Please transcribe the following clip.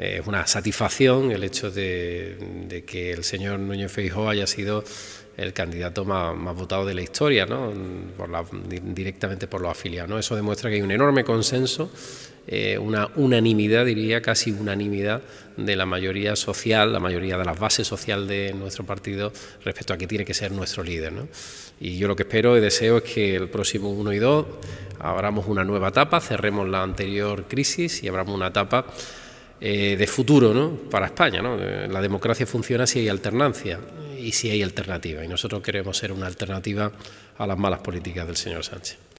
Eh, es una satisfacción el hecho de, que el señor Núñez Feijóo haya sido el candidato más, votado de la historia, ¿no? por la, directamente por los afiliados. Eso demuestra que hay un enorme consenso, eh, una unanimidad, diría casi unanimidad, de la mayoría social, la mayoría de las bases sociales de nuestro partido respecto a que tiene que ser nuestro líder. Y yo lo que espero y deseo es que el próximo 1 y 2 abramos una nueva etapa, cerremos la anterior crisis y abramos una etapa eh, de futuro ¿no? para España. ¿no? La democracia funciona si hay alternancia y si hay alternativa. Y nosotros queremos ser una alternativa a las malas políticas del señor Sánchez.